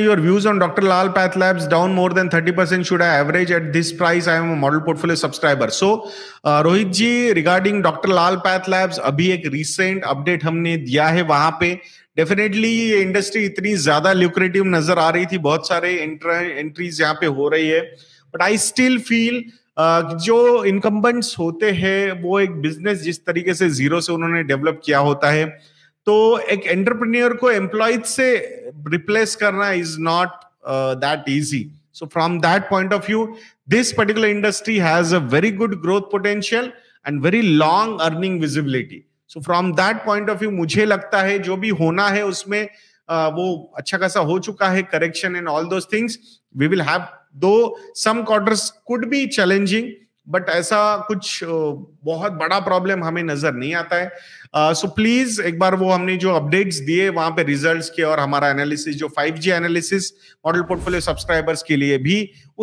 your views on Dr. Lal Path Labs down more than 30%. Should I average at this price? I am a model portfolio subscriber. So, uh, Rohit ji, regarding Dr. Lal Path Labs, अभी एक recent update हमने दिया है वहां पे definitely ये industry इतनी ज्यादा ल्यूक्रेटिव नजर आ रही थी बहुत सारे एंट्रीज यहाँ पे हो रही है बट आई स्टिल फील जो इनकम्बेंट्स होते हैं वो एक बिजनेस जिस तरीके से जीरो से उन्होंने डेवलप किया होता है तो एक एंटरप्रेन्योर को एम्प्लॉय से रिप्लेस करना is not that easy so from that point of view this particular industry has a very good growth potential and very long earning visibility so from that point of view मुझे लगता है जो भी होना है उसमें वो अच्छा खासा हो चुका है correction and all those things we will have though some quarters could be challenging but ऐसा कुछ बहुत बड़ा प्रॉब्लम हमें नजर नहीं आता है सो uh, प्लीज so एक बार वो हमने जो अपडेट्स दिए वहां पे रिजल्ट्स के और हमारा एनालिसिस जो 5G analysis model portfolio subscribers के लिए भी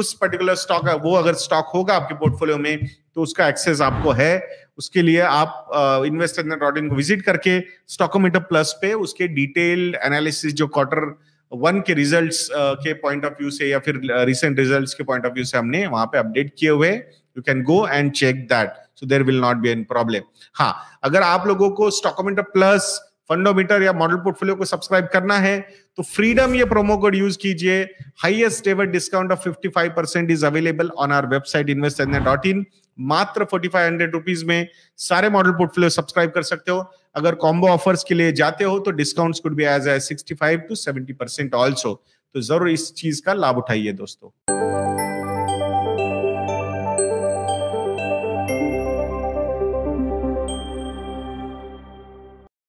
उस पर्टिकुलर स्टॉक वो अगर स्टॉक होगा आपके पोर्टफोलियो में तो उसका एक्सेस आपको है उसके लिए आप इन्वेस्टर इन्वेस्ट को विजिट करके स्टॉकोमीटर प्लस पे उसके डिटेल एनालिसिस जो क्वार्टर वन के रिजल्ट्स uh, के पॉइंट ऑफ व्यू से या फिर रिसेंट uh, रिजल्ट्स के पॉइंट ऑफ व्यू से हमने वहां पे अपडेट किए हुए you can go and check that so there will not be an problem हाँ अगर आप लोगों को स्टॉकोमीटर प्लस फंडोमीटर या मॉडल पोर्टफोलियो को सब्सक्राइब करना है तो फ्रीडम ये प्रोमो कोड यूज कीजिए highest ever discount off 55 percent is available on our website invest dot in मात्र फोर्टी फाइव हंड्रेड रुपीज में सारे मॉडल पोर्टफोलियो सब्सक्राइब कर सकते हो अगर कॉम्बो ऑफर्स के लिए जाते हो तो discounts could be as sixty five to seventy percent also तो जरूर इस चीज का लाभ उठाइए दोस्तों